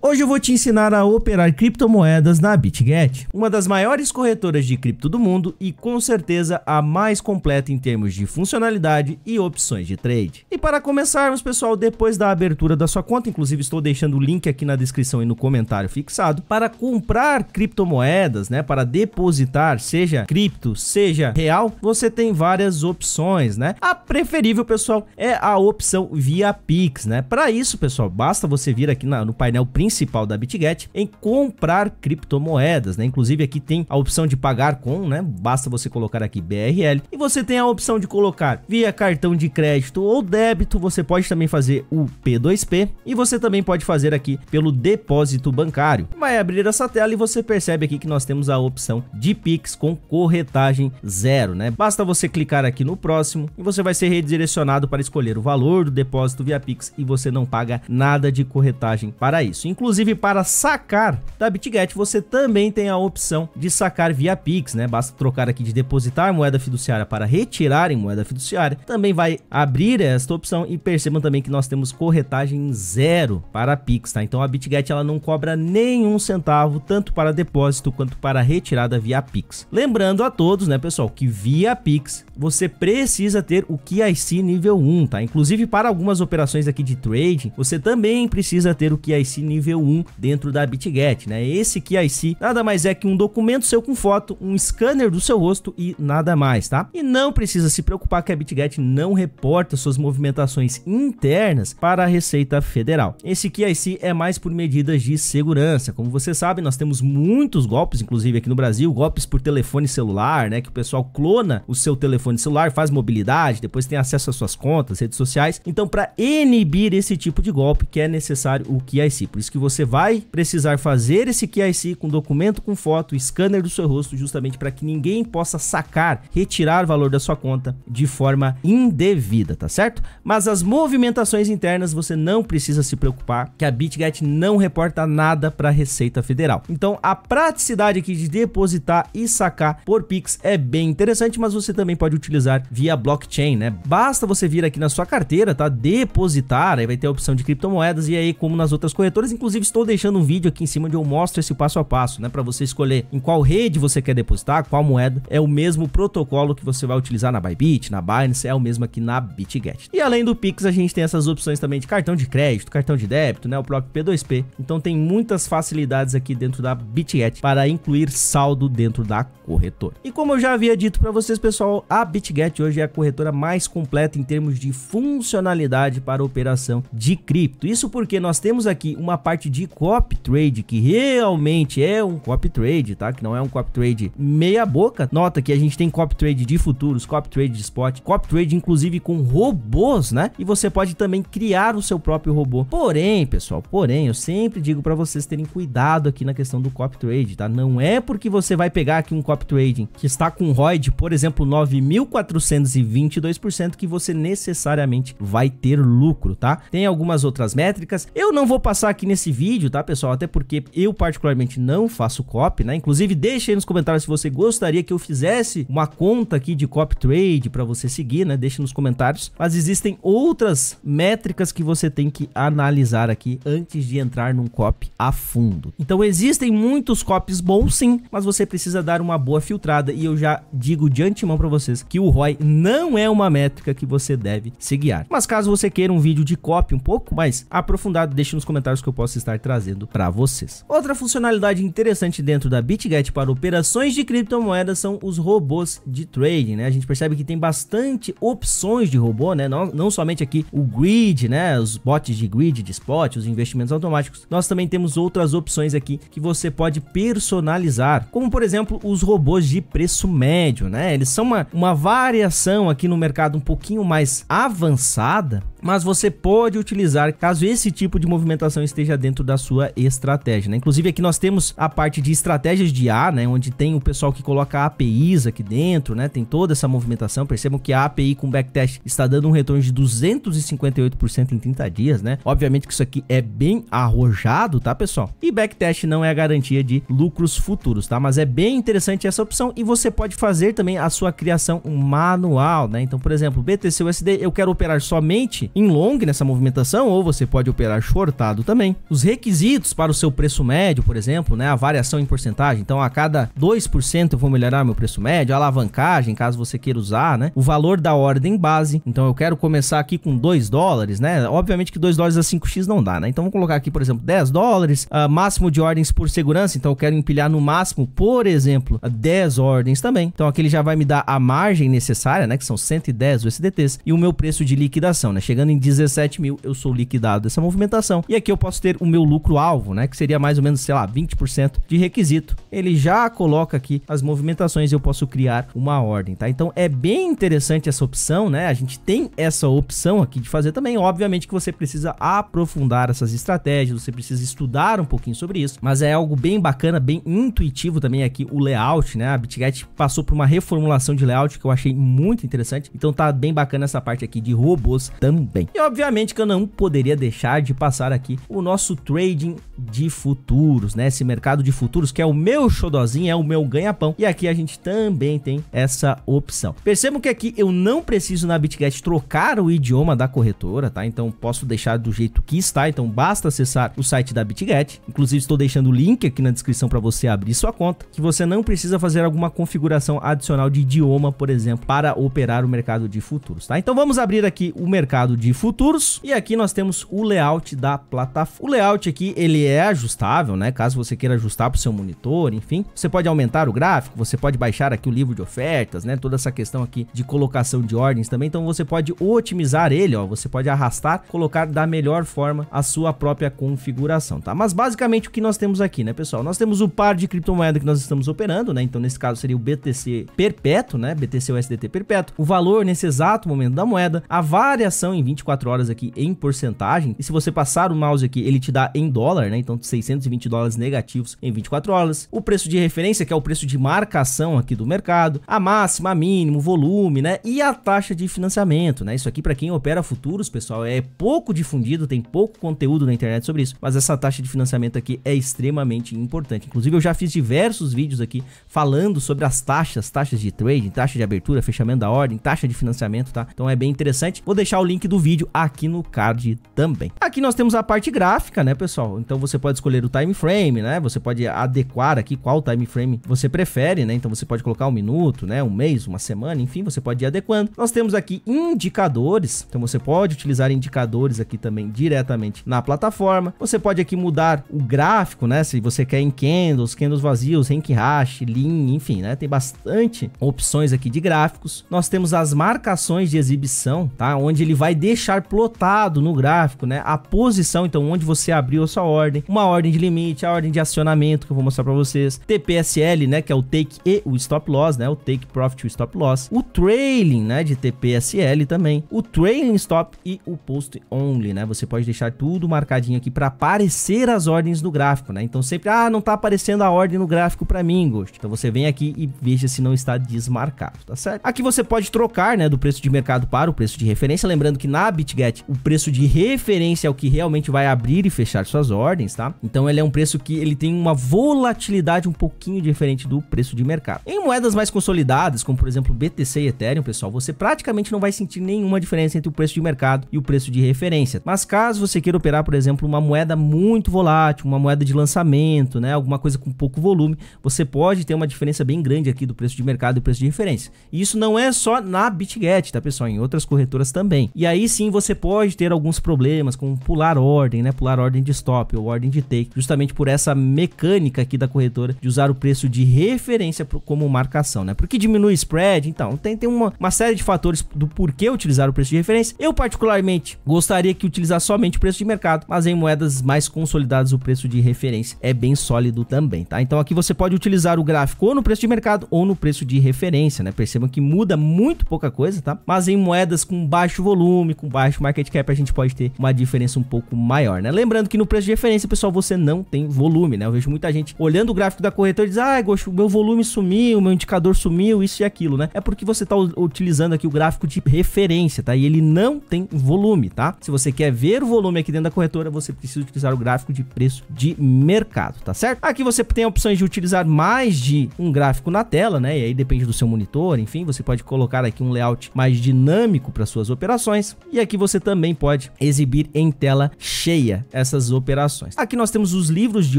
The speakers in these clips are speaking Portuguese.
Hoje eu vou te ensinar a operar criptomoedas na BitGet, uma das maiores corretoras de cripto do mundo e com certeza a mais completa em termos de funcionalidade e opções de trade. E para começarmos pessoal, depois da abertura da sua conta, inclusive estou deixando o link aqui na descrição e no comentário fixado, para comprar criptomoedas, né, para depositar, seja cripto, seja real, você tem várias opções, né? A preferível pessoal é a opção via Pix, né? Para isso pessoal, basta você vir aqui na, no painel principal principal da BitGet, em comprar criptomoedas, né? Inclusive aqui tem a opção de pagar com, né? Basta você colocar aqui BRL e você tem a opção de colocar via cartão de crédito ou débito, você pode também fazer o P2P e você também pode fazer aqui pelo depósito bancário. Vai abrir essa tela e você percebe aqui que nós temos a opção de Pix com corretagem zero, né? Basta você clicar aqui no próximo e você vai ser redirecionado para escolher o valor do depósito via Pix e você não paga nada de corretagem para isso. Inclusive para sacar da BitGet, você também tem a opção de sacar via Pix, né? Basta trocar aqui de depositar moeda fiduciária para retirar em moeda fiduciária. Também vai abrir esta opção e percebam também que nós temos corretagem zero para Pix, tá? Então a BitGet ela não cobra nenhum centavo tanto para depósito quanto para retirada via Pix. Lembrando a todos, né, pessoal, que via Pix você precisa ter o KIC nível 1, tá? Inclusive para algumas operações aqui de trading, você também precisa ter o KIC nível nível 1 dentro da BitGet, né? Esse KIC nada mais é que um documento seu com foto, um scanner do seu rosto e nada mais, tá? E não precisa se preocupar que a BitGet não reporta suas movimentações internas para a Receita Federal. Esse KIC é mais por medidas de segurança. Como você sabe, nós temos muitos golpes, inclusive aqui no Brasil, golpes por telefone celular, né? Que o pessoal clona o seu telefone celular, faz mobilidade, depois tem acesso às suas contas, redes sociais. Então, para inibir esse tipo de golpe, que é necessário o KIC. Por isso que que você vai precisar fazer esse QIC com documento, com foto, scanner do seu rosto, justamente para que ninguém possa sacar, retirar valor da sua conta de forma indevida, tá certo? Mas as movimentações internas você não precisa se preocupar, que a BitGet não reporta nada para a Receita Federal. Então a praticidade aqui de depositar e sacar por Pix é bem interessante, mas você também pode utilizar via blockchain, né? Basta você vir aqui na sua carteira, tá? Depositar, aí vai ter a opção de criptomoedas e aí como nas outras corretoras, inclusive Inclusive, estou deixando um vídeo aqui em cima onde eu mostro esse passo a passo, né? Para você escolher em qual rede você quer depositar, qual moeda. É o mesmo protocolo que você vai utilizar na Bybit, na Binance, é o mesmo aqui na BitGet. E além do Pix, a gente tem essas opções também de cartão de crédito, cartão de débito, né? O próprio P2P. Então tem muitas facilidades aqui dentro da BitGet para incluir saldo dentro da corretora. E como eu já havia dito para vocês, pessoal, a BitGet hoje é a corretora mais completa em termos de funcionalidade para operação de cripto. Isso porque nós temos aqui uma parte parte de copy trade, que realmente é um copy trade, tá? Que não é um copy trade meia boca. Nota que a gente tem copy trade de futuros, copy trade de spot, copy trade inclusive com robôs, né? E você pode também criar o seu próprio robô. Porém, pessoal, porém, eu sempre digo para vocês terem cuidado aqui na questão do copy trade, tá? Não é porque você vai pegar aqui um copy trading que está com ROI de, por exemplo, 9.422% que você necessariamente vai ter lucro, tá? Tem algumas outras métricas. Eu não vou passar aqui nesse esse vídeo, tá, pessoal? Até porque eu particularmente não faço copy, né? Inclusive, deixa aí nos comentários se você gostaria que eu fizesse uma conta aqui de copy trade para você seguir, né? Deixa nos comentários. Mas existem outras métricas que você tem que analisar aqui antes de entrar num copy a fundo. Então, existem muitos copies bons, sim, mas você precisa dar uma boa filtrada e eu já digo de antemão para vocês que o ROI não é uma métrica que você deve se guiar. Mas caso você queira um vídeo de copy um pouco mais aprofundado, deixa nos comentários que eu posso estar trazendo para vocês. Outra funcionalidade interessante dentro da BitGet para operações de criptomoedas são os robôs de trading, né? A gente percebe que tem bastante opções de robô, né? Não, não somente aqui o grid, né? Os bots de grid, de spot, os investimentos automáticos. Nós também temos outras opções aqui que você pode personalizar, como por exemplo os robôs de preço médio, né? Eles são uma, uma variação aqui no mercado um pouquinho mais avançada mas você pode utilizar caso esse tipo de movimentação esteja dentro da sua estratégia, né? Inclusive aqui nós temos a parte de estratégias de A, né? Onde tem o pessoal que coloca APIs aqui dentro, né? Tem toda essa movimentação. Percebam que a API com backtest está dando um retorno de 258% em 30 dias, né? Obviamente que isso aqui é bem arrojado, tá, pessoal? E backtest não é a garantia de lucros futuros, tá? Mas é bem interessante essa opção e você pode fazer também a sua criação manual, né? Então, por exemplo, BTC USD, eu quero operar somente em long nessa movimentação ou você pode operar shortado também. Os requisitos para o seu preço médio, por exemplo, né, a variação em porcentagem, então a cada 2% eu vou melhorar meu preço médio, a alavancagem, caso você queira usar, né, o valor da ordem base, então eu quero começar aqui com 2 dólares, né, obviamente que 2 dólares a 5x não dá, né, então vou colocar aqui, por exemplo, 10 dólares, uh, máximo de ordens por segurança, então eu quero empilhar no máximo, por exemplo, 10 ordens também, então aqui ele já vai me dar a margem necessária, né, que são 110 USDTs, e o meu preço de liquidação, né, chega chegando em 17 mil, eu sou liquidado dessa movimentação. E aqui eu posso ter o meu lucro-alvo, né? Que seria mais ou menos, sei lá, 20% de requisito. Ele já coloca aqui as movimentações eu posso criar uma ordem, tá? Então é bem interessante essa opção, né? A gente tem essa opção aqui de fazer também. Obviamente que você precisa aprofundar essas estratégias, você precisa estudar um pouquinho sobre isso, mas é algo bem bacana, bem intuitivo também aqui o layout, né? A BitGet passou por uma reformulação de layout que eu achei muito interessante. Então tá bem bacana essa parte aqui de robôs também. E obviamente que eu não poderia deixar de passar aqui o nosso trading de futuros, né? Esse mercado de futuros que é o meu xodozinho, é o meu ganha-pão. E aqui a gente também tem essa opção. Percebam que aqui eu não preciso na BitGet trocar o idioma da corretora, tá? Então posso deixar do jeito que está, então basta acessar o site da BitGet. Inclusive estou deixando o link aqui na descrição para você abrir sua conta, que você não precisa fazer alguma configuração adicional de idioma, por exemplo, para operar o mercado de futuros, tá? Então vamos abrir aqui o mercado de futuros. E aqui nós temos o layout da plataforma. O layout aqui, ele é ajustável, né? Caso você queira ajustar para o seu monitor, enfim. Você pode aumentar o gráfico, você pode baixar aqui o livro de ofertas, né? Toda essa questão aqui de colocação de ordens também. Então você pode otimizar ele, ó. Você pode arrastar, colocar da melhor forma a sua própria configuração, tá? Mas basicamente o que nós temos aqui, né, pessoal? Nós temos o par de criptomoeda que nós estamos operando, né? Então nesse caso seria o BTC perpétuo, né? BTC USDT perpétuo. O valor nesse exato momento da moeda, a variação em 24 horas aqui em porcentagem. E se você passar o mouse aqui, ele te dá em dólar, né? Então 620 dólares negativos em 24 horas. O preço de referência, que é o preço de marcação aqui do mercado, a máxima, a mínimo, volume, né? E a taxa de financiamento, né? Isso aqui para quem opera futuros, pessoal, é pouco difundido, tem pouco conteúdo na internet sobre isso, mas essa taxa de financiamento aqui é extremamente importante. Inclusive eu já fiz diversos vídeos aqui falando sobre as taxas, taxas de trading, taxa de abertura, fechamento da ordem, taxa de financiamento, tá? Então é bem interessante. Vou deixar o link do do vídeo aqui no card também. Aqui nós temos a parte gráfica, né, pessoal? Então você pode escolher o time frame, né? Você pode adequar aqui qual time frame você prefere, né? Então você pode colocar um minuto, né, um mês, uma semana, enfim, você pode ir adequando. Nós temos aqui indicadores, então você pode utilizar indicadores aqui também diretamente na plataforma. Você pode aqui mudar o gráfico, né? Se você quer em candles, candles vazios, hash, Lean, enfim, né? Tem bastante opções aqui de gráficos. Nós temos as marcações de exibição, tá? Onde ele vai deixar plotado no gráfico, né, a posição, então, onde você abriu a sua ordem, uma ordem de limite, a ordem de acionamento, que eu vou mostrar para vocês, TPSL, né, que é o take e o stop loss, né, o take profit e o stop loss, o trailing, né, de TPSL também, o trailing stop e o post only, né, você pode deixar tudo marcadinho aqui para aparecer as ordens no gráfico, né, então sempre, ah, não tá aparecendo a ordem no gráfico para mim, Ghost, então você vem aqui e veja se não está desmarcado, tá certo? Aqui você pode trocar, né, do preço de mercado para o preço de referência, lembrando que na na BitGet o preço de referência é o que realmente vai abrir e fechar suas ordens, tá? Então ele é um preço que ele tem uma volatilidade um pouquinho diferente do preço de mercado. Em moedas mais consolidadas, como por exemplo BTC e Ethereum, pessoal, você praticamente não vai sentir nenhuma diferença entre o preço de mercado e o preço de referência. Mas caso você queira operar, por exemplo, uma moeda muito volátil, uma moeda de lançamento, né, alguma coisa com pouco volume, você pode ter uma diferença bem grande aqui do preço de mercado e preço de referência. E isso não é só na BitGet, tá, pessoal? Em outras corretoras também. E aí aí sim você pode ter alguns problemas com pular ordem, né? Pular ordem de stop ou ordem de take, justamente por essa mecânica aqui da corretora de usar o preço de referência como marcação, né? Porque diminui spread, então tem, tem uma, uma série de fatores do porquê utilizar o preço de referência. Eu particularmente gostaria que utilizasse somente o preço de mercado, mas em moedas mais consolidadas o preço de referência é bem sólido também, tá? Então aqui você pode utilizar o gráfico ou no preço de mercado ou no preço de referência, né? Percebam que muda muito pouca coisa, tá? Mas em moedas com baixo volume volume com baixo market cap, a gente pode ter uma diferença um pouco maior, né? Lembrando que no preço de referência, pessoal, você não tem volume, né? Eu vejo muita gente olhando o gráfico da corretora e diz, ah, Gosto, meu volume sumiu, meu indicador sumiu, isso e aquilo, né? É porque você tá utilizando aqui o gráfico de referência, tá? E ele não tem volume, tá? Se você quer ver o volume aqui dentro da corretora, você precisa utilizar o gráfico de preço de mercado, tá certo? Aqui você tem opções de utilizar mais de um gráfico na tela, né? E aí depende do seu monitor, enfim, você pode colocar aqui um layout mais dinâmico para suas operações. E aqui você também pode exibir em tela cheia essas operações. Aqui nós temos os livros de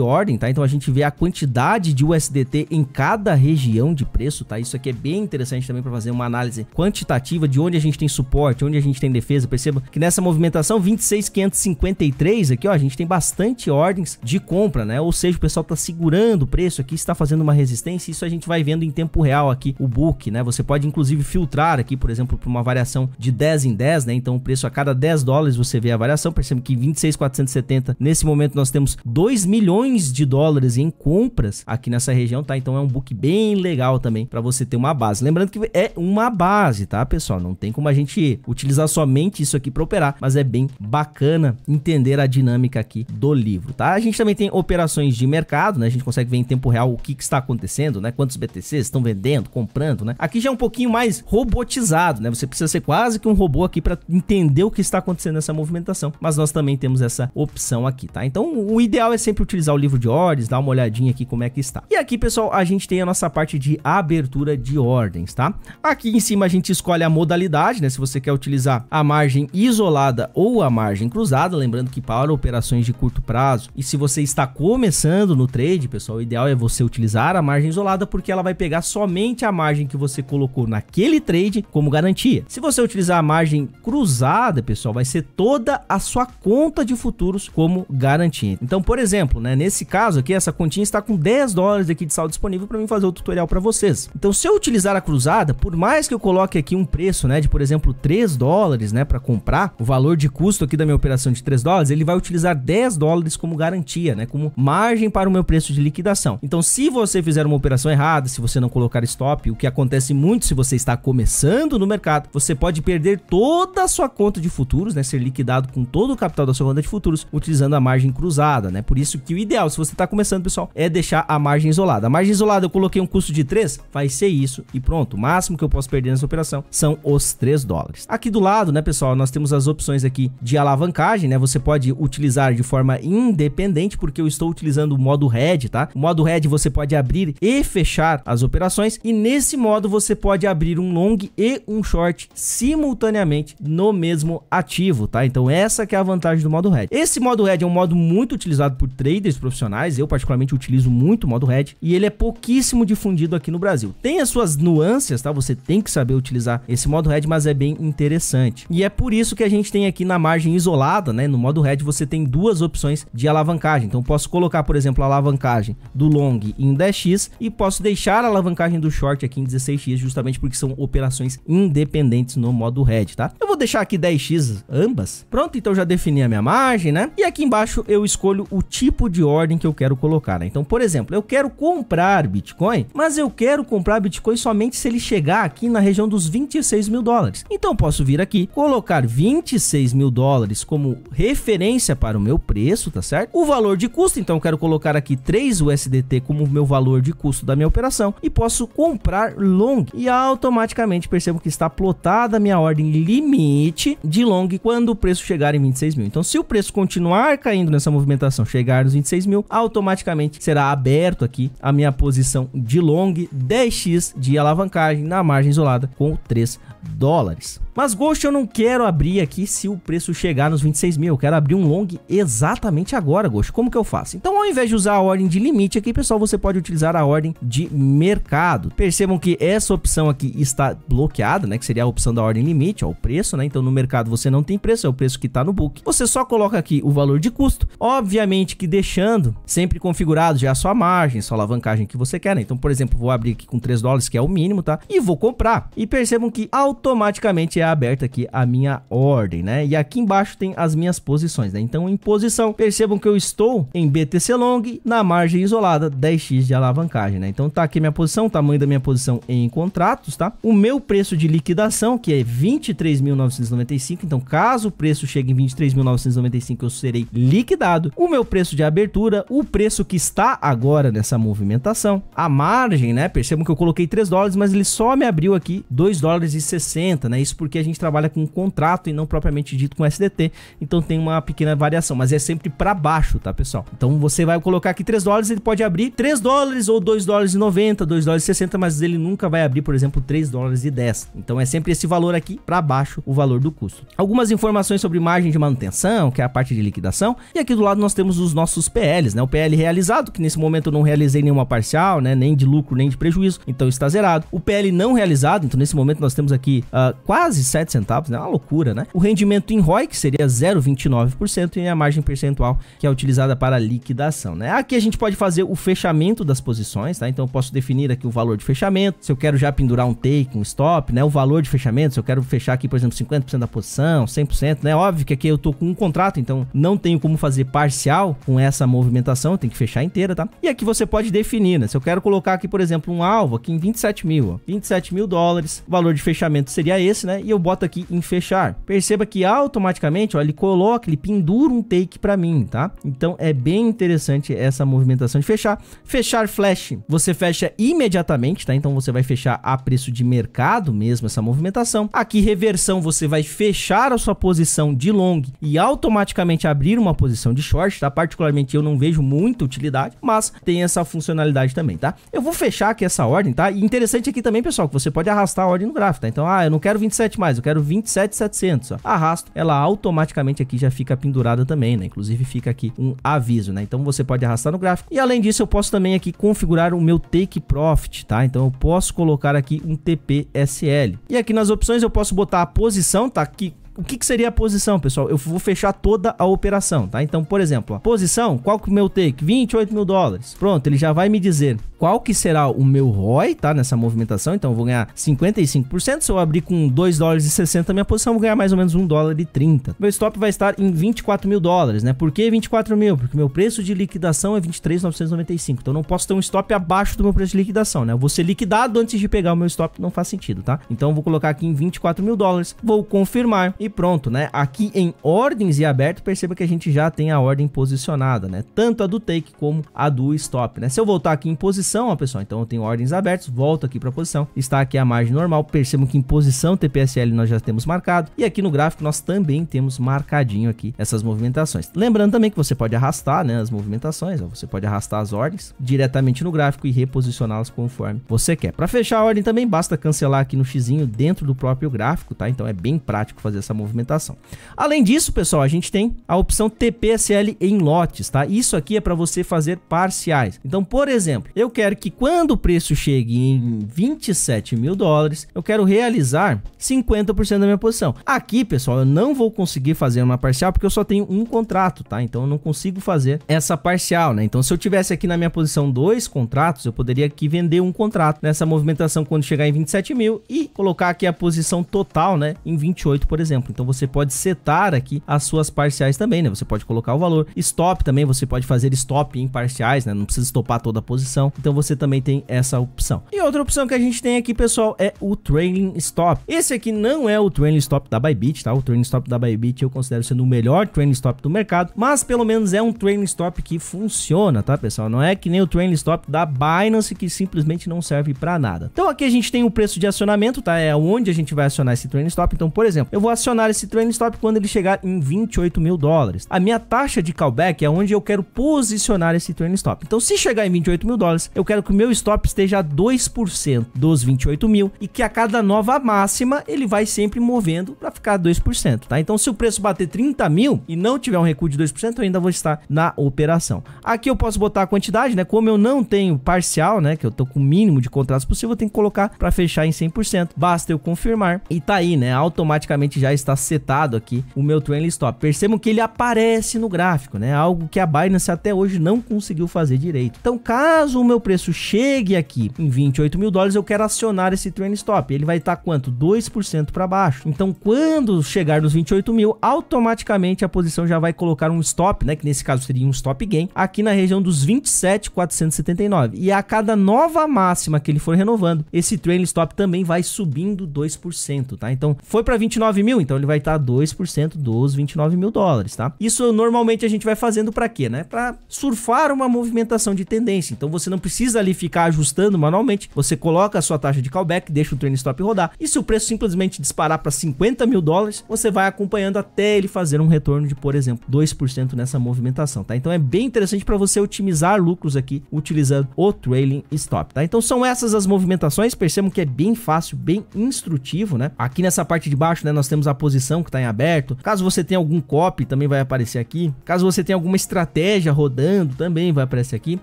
ordem, tá? Então a gente vê a quantidade de USDT em cada região de preço, tá? Isso aqui é bem interessante também para fazer uma análise quantitativa de onde a gente tem suporte, onde a gente tem defesa. Perceba que nessa movimentação 26.553 aqui, ó, a gente tem bastante ordens de compra, né? Ou seja, o pessoal tá segurando o preço aqui, está fazendo uma resistência. Isso a gente vai vendo em tempo real aqui o book, né? Você pode inclusive filtrar aqui, por exemplo, para uma variação de 10 em 10, né? Então então o preço a cada 10 dólares você vê a variação, percebe que 26,470 nesse momento nós temos 2 milhões de dólares em compras aqui nessa região, tá? Então é um book bem legal também para você ter uma base. Lembrando que é uma base, tá, pessoal? Não tem como a gente utilizar somente isso aqui para operar, mas é bem bacana entender a dinâmica aqui do livro, tá? A gente também tem operações de mercado, né? A gente consegue ver em tempo real o que, que está acontecendo, né? Quantos BTCs estão vendendo, comprando, né? Aqui já é um pouquinho mais robotizado, né? Você precisa ser quase que um robô aqui para entender o que está acontecendo nessa movimentação, mas nós também temos essa opção aqui, tá? Então o ideal é sempre utilizar o livro de ordens, dar uma olhadinha aqui como é que está. E aqui, pessoal, a gente tem a nossa parte de abertura de ordens, tá? Aqui em cima a gente escolhe a modalidade, né? Se você quer utilizar a margem isolada ou a margem cruzada, lembrando que para operações de curto prazo, e se você está começando no trade, pessoal, o ideal é você utilizar a margem isolada porque ela vai pegar somente a margem que você colocou naquele trade como garantia. Se você utilizar a margem cruzada, usada, pessoal, vai ser toda a sua conta de futuros como garantia. Então, por exemplo, né, nesse caso aqui, essa continha está com 10 dólares aqui de saldo disponível para mim fazer o tutorial para vocês. Então, se eu utilizar a cruzada, por mais que eu coloque aqui um preço, né, de por exemplo, 3 dólares, né, para comprar, o valor de custo aqui da minha operação de 3 dólares, ele vai utilizar 10 dólares como garantia, né, como margem para o meu preço de liquidação. Então, se você fizer uma operação errada, se você não colocar stop, o que acontece muito se você está começando no mercado, você pode perder toda a sua sua conta de futuros, né, ser liquidado com todo o capital da sua conta de futuros, utilizando a margem cruzada, né? Por isso que o ideal, se você está começando, pessoal, é deixar a margem isolada. A margem isolada, eu coloquei um custo de 3, vai ser isso e pronto. O máximo que eu posso perder nessa operação são os 3 dólares. Aqui do lado, né, pessoal, nós temos as opções aqui de alavancagem, né? Você pode utilizar de forma independente, porque eu estou utilizando o modo red tá? O modo red você pode abrir e fechar as operações e nesse modo você pode abrir um long e um short simultaneamente no mesmo ativo, tá? Então essa que é a vantagem do modo Red. Esse modo Red é um modo muito utilizado por traders profissionais, eu particularmente utilizo muito o modo Red, e ele é pouquíssimo difundido aqui no Brasil. Tem as suas nuances, tá? Você tem que saber utilizar esse modo Red, mas é bem interessante. E é por isso que a gente tem aqui na margem isolada, né? No modo Red você tem duas opções de alavancagem. Então posso colocar, por exemplo, a alavancagem do long em 10x e posso deixar a alavancagem do short aqui em 16x, justamente porque são operações independentes no modo Red, tá? Eu vou deixar deixar aqui 10x ambas. Pronto, então já defini a minha margem, né? E aqui embaixo eu escolho o tipo de ordem que eu quero colocar, né? Então, por exemplo, eu quero comprar Bitcoin, mas eu quero comprar Bitcoin somente se ele chegar aqui na região dos 26 mil dólares. Então, posso vir aqui, colocar 26 mil dólares como referência para o meu preço, tá certo? O valor de custo, então, eu quero colocar aqui 3 USDT como meu valor de custo da minha operação e posso comprar long e automaticamente percebo que está plotada a minha ordem limite limite de long quando o preço chegar em 26 mil. Então, se o preço continuar caindo nessa movimentação, chegar nos 26 mil, automaticamente será aberto aqui a minha posição de long 10x de alavancagem na margem isolada com 3 dólares. Mas Ghost eu não quero abrir aqui se o preço chegar nos 26 mil. Eu quero abrir um long exatamente agora, Ghost. Como que eu faço? Então ao invés de usar a ordem de limite aqui, pessoal, você pode utilizar a ordem de mercado. Percebam que essa opção aqui está bloqueada, né? Que seria a opção da ordem limite, ó, o preço, né? Então no mercado você não tem preço, é o preço que está no book. Você só coloca aqui o valor de custo. Obviamente que deixando sempre configurado já a sua margem, sua alavancagem que você quer, né? Então, por exemplo, vou abrir aqui com 3 dólares, que é o mínimo, tá? E vou comprar. E percebam que ao automaticamente é aberta aqui a minha ordem, né? E aqui embaixo tem as minhas posições, né? Então, em posição, percebam que eu estou em BTC Long na margem isolada 10x de alavancagem, né? Então, tá aqui minha posição, o tamanho da minha posição em contratos, tá? O meu preço de liquidação, que é 23.995, então caso o preço chegue em 23.995, eu serei liquidado. O meu preço de abertura, o preço que está agora nessa movimentação, a margem, né? Percebam que eu coloquei 3 dólares, mas ele só me abriu aqui 2 dólares e 60 60, né? Isso porque a gente trabalha com um contrato e não propriamente dito com SDT, então tem uma pequena variação, mas é sempre para baixo, tá, pessoal? Então você vai colocar aqui 3 dólares, ele pode abrir 3 dólares ou 2 dólares e 90, 2 dólares e 60, mas ele nunca vai abrir, por exemplo, 3 dólares e 10. Então é sempre esse valor aqui para baixo o valor do custo. Algumas informações sobre margem de manutenção, que é a parte de liquidação, e aqui do lado nós temos os nossos PLs, né? O PL realizado, que nesse momento eu não realizei nenhuma parcial, né? Nem de lucro, nem de prejuízo, então está zerado. O PL não realizado, então nesse momento nós temos aqui aqui uh, quase 7 centavos, né? É uma loucura, né? O rendimento em ROI, que seria 0,29%, e a margem percentual, que é utilizada para liquidação, né? Aqui a gente pode fazer o fechamento das posições, tá? Então eu posso definir aqui o valor de fechamento, se eu quero já pendurar um take, um stop, né? O valor de fechamento, se eu quero fechar aqui, por exemplo, 50% da posição, 100%, né? Óbvio que aqui eu tô com um contrato, então não tenho como fazer parcial com essa movimentação, tem que fechar inteira, tá? E aqui você pode definir, né? Se eu quero colocar aqui, por exemplo, um alvo aqui em 27 mil, ó, 27 mil dólares, valor de fechamento comportamento seria esse, né? E eu boto aqui em fechar. Perceba que automaticamente, ó, ele coloca, ele pendura um take para mim, tá? Então é bem interessante essa movimentação de fechar. Fechar flash, você fecha imediatamente, tá? Então você vai fechar a preço de mercado mesmo essa movimentação. Aqui reversão, você vai fechar a sua posição de long e automaticamente abrir uma posição de short, tá? Particularmente eu não vejo muita utilidade, mas tem essa funcionalidade também, tá? Eu vou fechar aqui essa ordem, tá? E interessante aqui também, pessoal, que você pode arrastar a ordem no gráfico, tá? Então ah, eu não quero 27 mais, eu quero 27,700, Arrasto, ela automaticamente aqui já fica pendurada também, né? Inclusive fica aqui um aviso, né? Então você pode arrastar no gráfico. E além disso, eu posso também aqui configurar o meu Take Profit, tá? Então eu posso colocar aqui um TPSL. E aqui nas opções eu posso botar a posição, tá? Que o que, que seria a posição, pessoal? Eu vou fechar toda a operação, tá? Então, por exemplo, a posição, qual que é o meu take? 28 mil dólares. Pronto, ele já vai me dizer qual que será o meu ROI, tá? Nessa movimentação, então eu vou ganhar 55%. Se eu abrir com 2 dólares e 60 minha posição, eu vou ganhar mais ou menos 1 dólar e 30. Meu stop vai estar em 24 mil dólares, né? Por que 24 mil? Porque meu preço de liquidação é 23,995. Então eu não posso ter um stop abaixo do meu preço de liquidação, né? Eu vou ser liquidado antes de pegar o meu stop, não faz sentido, tá? Então eu vou colocar aqui em 24 mil dólares, vou confirmar e e pronto, né? Aqui em ordens e aberto, perceba que a gente já tem a ordem posicionada, né? Tanto a do take como a do stop, né? Se eu voltar aqui em posição, ó, pessoal, então eu tenho ordens abertas, volto aqui para posição, está aqui a margem normal, percebam que em posição TPSL nós já temos marcado e aqui no gráfico nós também temos marcadinho aqui essas movimentações. Lembrando também que você pode arrastar, né, as movimentações, ó, você pode arrastar as ordens diretamente no gráfico e reposicioná-las conforme você quer. Para fechar a ordem também basta cancelar aqui no xizinho dentro do próprio gráfico, tá? Então é bem prático fazer essa essa movimentação. Além disso, pessoal, a gente tem a opção TPSL em lotes, tá? Isso aqui é para você fazer parciais. Então, por exemplo, eu quero que quando o preço chegue em 27 mil dólares, eu quero realizar 50% da minha posição. Aqui, pessoal, eu não vou conseguir fazer uma parcial porque eu só tenho um contrato, tá? Então, eu não consigo fazer essa parcial, né? Então, se eu tivesse aqui na minha posição dois contratos, eu poderia aqui vender um contrato nessa movimentação quando chegar em 27 mil e colocar aqui a posição total, né, em 28, por exemplo. Então você pode setar aqui as suas parciais também, né? Você pode colocar o valor. Stop também, você pode fazer stop em parciais, né? Não precisa estopar toda a posição. Então você também tem essa opção. E outra opção que a gente tem aqui, pessoal, é o trailing stop. Esse aqui não é o trailing stop da Bybit, tá? O trailing stop da Bybit eu considero sendo o melhor trailing stop do mercado, mas pelo menos é um trailing stop que funciona, tá, pessoal? Não é que nem o trailing stop da Binance que simplesmente não serve para nada. Então aqui a gente tem o preço de acionamento, tá? É onde a gente vai acionar esse trailing stop. Então, por exemplo, eu vou acionar acionar esse trend stop quando ele chegar em 28 mil dólares. A minha taxa de callback é onde eu quero posicionar esse trend stop. Então, se chegar em 28 mil dólares, eu quero que o meu stop esteja a 2% dos 28 mil e que a cada nova máxima ele vai sempre movendo para ficar 2%, tá? Então, se o preço bater 30 mil e não tiver um recuo de 2%, eu ainda vou estar na operação. Aqui eu posso botar a quantidade, né? Como eu não tenho parcial, né? Que eu tô com o mínimo de contratos possível, eu tenho que colocar para fechar em 100%. Basta eu confirmar e tá aí, né? Automaticamente já está setado aqui o meu trailing stop. Percebam que ele aparece no gráfico, né? Algo que a Binance até hoje não conseguiu fazer direito. Então, caso o meu preço chegue aqui em 28 mil dólares, eu quero acionar esse trailing stop. Ele vai estar quanto? 2% para baixo. Então, quando chegar nos 28 mil, automaticamente a posição já vai colocar um stop, né? Que nesse caso seria um stop gain, aqui na região dos 27,479. E a cada nova máxima que ele for renovando, esse trailing stop também vai subindo 2%, tá? Então, foi para 29 mil? Então ele vai estar tá 2% dos 29 mil dólares, tá? Isso normalmente a gente vai fazendo para quê, né? Para surfar uma movimentação de tendência. Então você não precisa ali ficar ajustando manualmente. Você coloca a sua taxa de callback, deixa o trend stop rodar. E se o preço simplesmente disparar para 50 mil dólares, você vai acompanhando até ele fazer um retorno de, por exemplo, 2% nessa movimentação, tá? Então é bem interessante para você otimizar lucros aqui utilizando o trailing stop, tá? Então são essas as movimentações. Percebam que é bem fácil, bem instrutivo, né? Aqui nessa parte de baixo, né, nós temos a posição que está em aberto. Caso você tenha algum copy, também vai aparecer aqui. Caso você tenha alguma estratégia rodando, também vai aparecer aqui.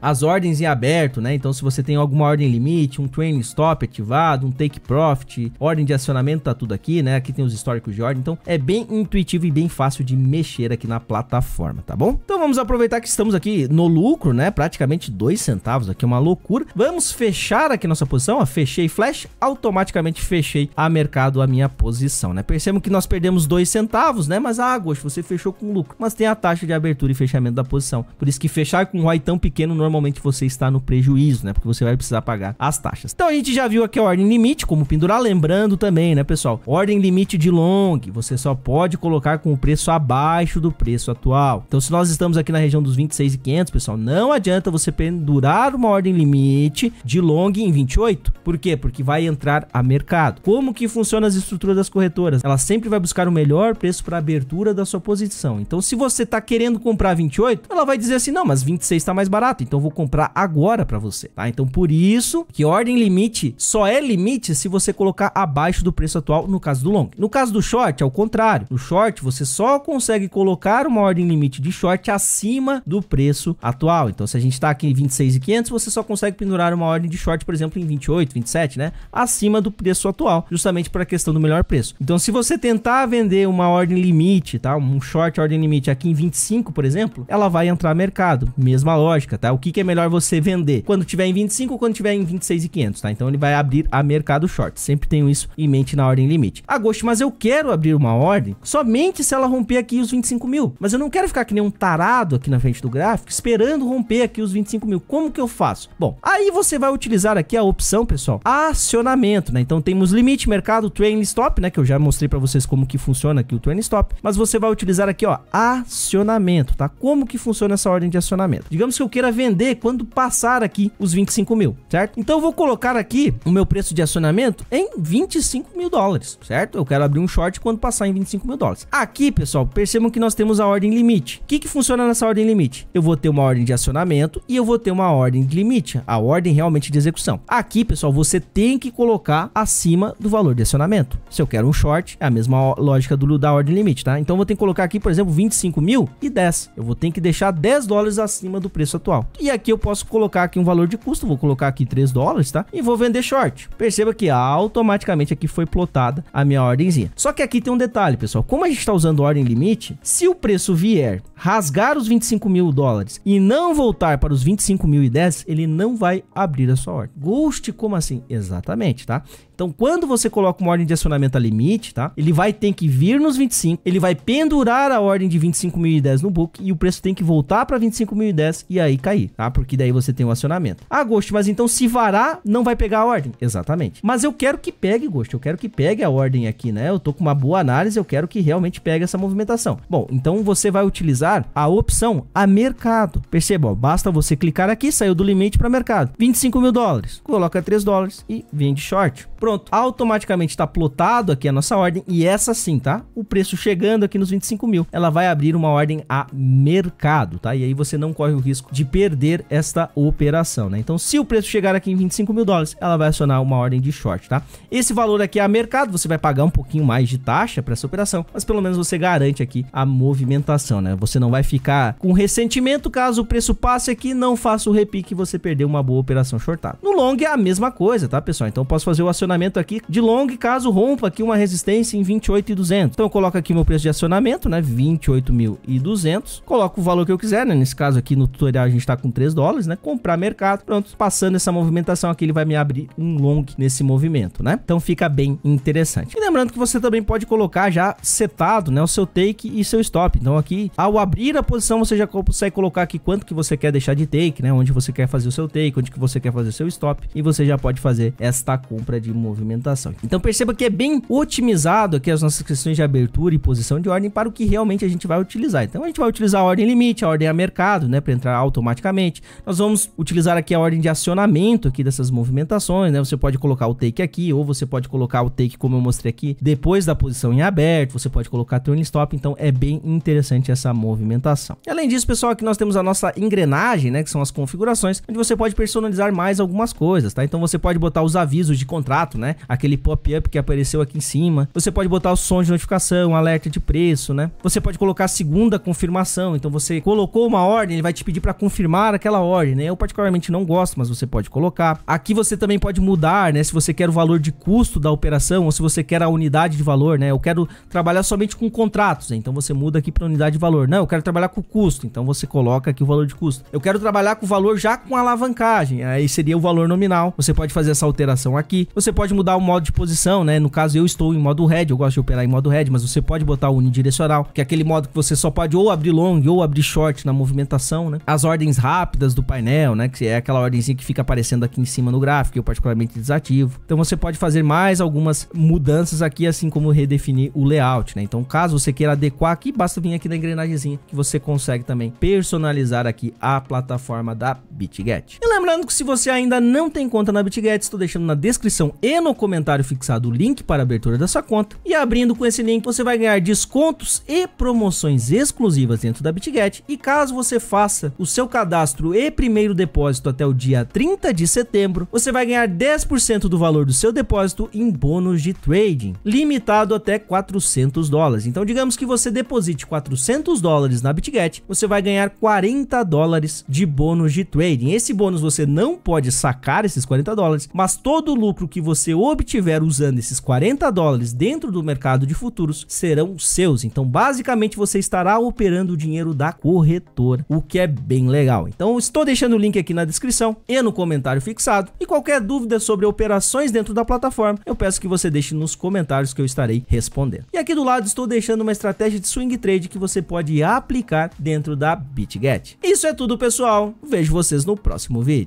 As ordens em aberto, né? Então, se você tem alguma ordem limite, um train stop ativado, um take profit, ordem de acionamento, tá tudo aqui, né? Aqui tem os históricos de ordem. Então, é bem intuitivo e bem fácil de mexer aqui na plataforma, tá bom? Então, vamos aproveitar que estamos aqui no lucro, né? Praticamente dois centavos aqui, uma loucura. Vamos fechar aqui nossa posição, ó. Fechei flash, automaticamente fechei a mercado a minha posição, né? Percebam que nós nós perdemos dois centavos, né? Mas, ah, Gosto, você fechou com lucro. Mas tem a taxa de abertura e fechamento da posição. Por isso que fechar com um ROI tão pequeno, normalmente você está no prejuízo, né? Porque você vai precisar pagar as taxas. Então, a gente já viu aqui a ordem limite, como pendurar. Lembrando também, né, pessoal? Ordem limite de long, você só pode colocar com o preço abaixo do preço atual. Então, se nós estamos aqui na região dos 26.500, pessoal, não adianta você pendurar uma ordem limite de long em 28. Por quê? Porque vai entrar a mercado. Como que funciona as estruturas das corretoras? Elas sempre vai buscar o melhor preço para abertura da sua posição. Então, se você está querendo comprar 28, ela vai dizer assim: "Não, mas 26 está mais barato, então vou comprar agora para você", tá? Então, por isso que ordem limite só é limite se você colocar abaixo do preço atual no caso do long. No caso do short, é o contrário. No short, você só consegue colocar uma ordem limite de short acima do preço atual. Então, se a gente está aqui em 26.500, você só consegue pendurar uma ordem de short, por exemplo, em 28, 27, né? Acima do preço atual, justamente para a questão do melhor preço. Então, se você tem tentar vender uma ordem limite, tá? Um short ordem limite aqui em 25, por exemplo, ela vai entrar mercado. Mesma lógica, tá? O que, que é melhor você vender? Quando tiver em 25 ou quando tiver em 26,500, tá? Então ele vai abrir a mercado short. Sempre tenho isso em mente na ordem limite. Agosto, ah, mas eu quero abrir uma ordem somente se ela romper aqui os 25 mil. Mas eu não quero ficar que nem um tarado aqui na frente do gráfico esperando romper aqui os 25 mil. Como que eu faço? Bom, aí você vai utilizar aqui a opção, pessoal, acionamento, né? Então temos limite, mercado, trailing stop, né? Que eu já mostrei para vocês vocês como que funciona aqui o turn stop, mas você vai utilizar aqui, ó, acionamento, tá? Como que funciona essa ordem de acionamento? Digamos que eu queira vender quando passar aqui os 25 mil, certo? Então eu vou colocar aqui o meu preço de acionamento em 25 mil dólares, certo? Eu quero abrir um short quando passar em 25 mil dólares. Aqui, pessoal, percebam que nós temos a ordem limite. O que que funciona nessa ordem limite? Eu vou ter uma ordem de acionamento e eu vou ter uma ordem de limite, a ordem realmente de execução. Aqui, pessoal, você tem que colocar acima do valor de acionamento. Se eu quero um short, é a mesma mesma lógica do, da ordem limite, tá? Então eu vou ter que colocar aqui, por exemplo, 25 mil e 10. Eu vou ter que deixar 10 dólares acima do preço atual. E aqui eu posso colocar aqui um valor de custo, vou colocar aqui 3 dólares, tá? E vou vender short. Perceba que automaticamente aqui foi plotada a minha ordemzinha. Só que aqui tem um detalhe, pessoal. Como a gente está usando ordem limite, se o preço vier rasgar os 25 mil dólares e não voltar para os 25 mil e 10, ele não vai abrir a sua ordem. Ghost, como assim? Exatamente, tá? Então, quando você coloca uma ordem de acionamento a limite, tá? Ele vai ter que vir nos 25, ele vai pendurar a ordem de 25.010 no book e o preço tem que voltar para 25.010 e aí cair, tá? Porque daí você tem o um acionamento. Ah, Ghost, mas então se varar, não vai pegar a ordem. Exatamente. Mas eu quero que pegue, Ghost, eu quero que pegue a ordem aqui, né? Eu tô com uma boa análise, eu quero que realmente pegue essa movimentação. Bom, então você vai utilizar a opção a mercado. Perceba, ó, basta você clicar aqui, saiu do limite para mercado. 25 mil dólares, coloca 3 dólares e vende short. Pronto pronto. Automaticamente está plotado aqui a nossa ordem e essa sim, tá? O preço chegando aqui nos 25 mil, ela vai abrir uma ordem a mercado, tá? E aí você não corre o risco de perder esta operação, né? Então, se o preço chegar aqui em 25 mil dólares, ela vai acionar uma ordem de short, tá? Esse valor aqui é a mercado, você vai pagar um pouquinho mais de taxa para essa operação, mas pelo menos você garante aqui a movimentação, né? Você não vai ficar com ressentimento caso o preço passe aqui, não faça o repique e você perdeu uma boa operação shortada. No long é a mesma coisa, tá, pessoal? Então, posso fazer o acionamento acionamento aqui de long caso rompa aqui uma resistência em 28,200. Então eu coloco aqui meu preço de acionamento, né, 28.200. Coloco o valor que eu quiser, né, nesse caso aqui no tutorial a gente tá com 3 dólares, né, comprar mercado. Pronto, passando essa movimentação aqui ele vai me abrir um long nesse movimento, né? Então fica bem interessante. E lembrando que você também pode colocar já setado, né, o seu take e seu stop. Então aqui, ao abrir a posição, você já consegue colocar aqui quanto que você quer deixar de take, né, onde você quer fazer o seu take, onde que você quer fazer o seu stop e você já pode fazer esta compra de movimentação. Então perceba que é bem otimizado aqui as nossas questões de abertura e posição de ordem para o que realmente a gente vai utilizar. Então a gente vai utilizar a ordem limite, a ordem a mercado, né, para entrar automaticamente. Nós vamos utilizar aqui a ordem de acionamento aqui dessas movimentações, né? Você pode colocar o take aqui ou você pode colocar o take como eu mostrei aqui depois da posição em aberto, você pode colocar turn stop, então é bem interessante essa movimentação. E além disso, pessoal, aqui nós temos a nossa engrenagem, né, que são as configurações, onde você pode personalizar mais algumas coisas, tá? Então você pode botar os avisos de contrato né? Aquele pop-up que apareceu aqui em cima. Você pode botar o som de notificação, alerta de preço, né? Você pode colocar segunda confirmação. Então você colocou uma ordem, ele vai te pedir para confirmar aquela ordem, né? Eu particularmente não gosto, mas você pode colocar. Aqui você também pode mudar, né? Se você quer o valor de custo da operação ou se você quer a unidade de valor, né? Eu quero trabalhar somente com contratos, né? então você muda aqui para unidade de valor. Não, eu quero trabalhar com custo, então você coloca aqui o valor de custo. Eu quero trabalhar com o valor já com alavancagem, aí seria o valor nominal. Você pode fazer essa alteração aqui. Você pode pode mudar o modo de posição, né? No caso, eu estou em modo head, eu gosto de operar em modo head, mas você pode botar o unidirecional, que é aquele modo que você só pode ou abrir long ou abrir short na movimentação, né? As ordens rápidas do painel, né? Que é aquela ordemzinha que fica aparecendo aqui em cima no gráfico, que eu particularmente desativo. Então você pode fazer mais algumas mudanças aqui, assim como redefinir o layout, né? Então, caso você queira adequar aqui, basta vir aqui na engrenagemzinha que você consegue também personalizar aqui a plataforma da BitGet. E lembrando que se você ainda não tem conta na BitGet, estou deixando na descrição e no comentário fixado o link para abertura da sua conta e abrindo com esse link você vai ganhar descontos e promoções exclusivas dentro da BitGet e caso você faça o seu cadastro e primeiro depósito até o dia 30 de setembro, você vai ganhar 10% do valor do seu depósito em bônus de trading, limitado até 400 dólares. Então digamos que você deposite 400 dólares na BitGet, você vai ganhar 40 dólares de bônus de trading. Esse bônus você não pode sacar esses 40 dólares, mas todo o lucro que você você obtiver usando esses 40 dólares dentro do mercado de futuros serão seus. Então, basicamente, você estará operando o dinheiro da corretora, o que é bem legal. Então, estou deixando o link aqui na descrição e no comentário fixado. E qualquer dúvida sobre operações dentro da plataforma, eu peço que você deixe nos comentários que eu estarei respondendo. E aqui do lado estou deixando uma estratégia de swing trade que você pode aplicar dentro da BitGet. Isso é tudo, pessoal. Vejo vocês no próximo vídeo.